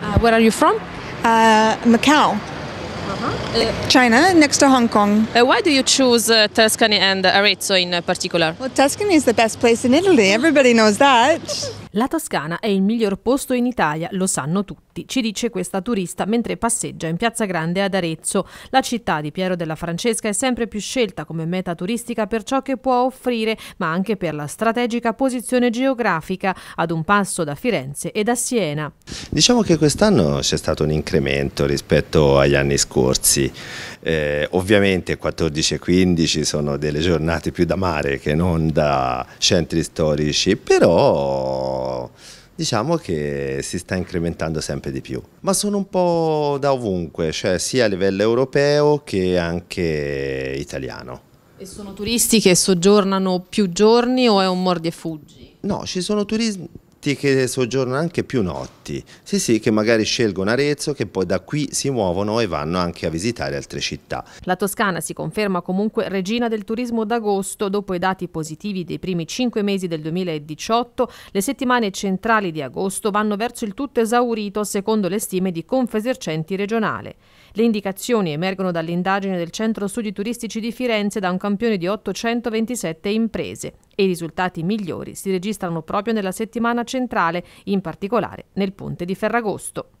Uh, where are you from? Uh, Macau. -huh. Uh, China, next to Hong Kong. Uh, why do you choose uh, Tuscany and Arezzo in particular? Well, Tuscany is the best place in Italy. Everybody knows that. La Toscana è il miglior posto in Italia, lo sanno tutti, ci dice questa turista mentre passeggia in Piazza Grande ad Arezzo. La città di Piero della Francesca è sempre più scelta come meta turistica per ciò che può offrire, ma anche per la strategica posizione geografica, ad un passo da Firenze e da Siena. Diciamo che quest'anno c'è stato un incremento rispetto agli anni scorsi. Eh, ovviamente 14 e 15 sono delle giornate più da mare che non da centri storici, però diciamo che si sta incrementando sempre di più. Ma sono un po' da ovunque, cioè sia a livello europeo che anche italiano. E sono turisti che soggiornano più giorni o è un mordi e fuggi? No, ci sono turisti tanti che soggiornano anche più notti, sì sì che magari scelgono Arezzo che poi da qui si muovono e vanno anche a visitare altre città. La Toscana si conferma comunque regina del turismo d'agosto dopo i dati positivi dei primi cinque mesi del 2018, le settimane centrali di agosto vanno verso il tutto esaurito secondo le stime di Confesercenti regionale. Le indicazioni emergono dall'indagine del Centro Studi Turistici di Firenze da un campione di 827 imprese e i risultati migliori si registrano proprio nella settimana centrale, in particolare nel ponte di Ferragosto.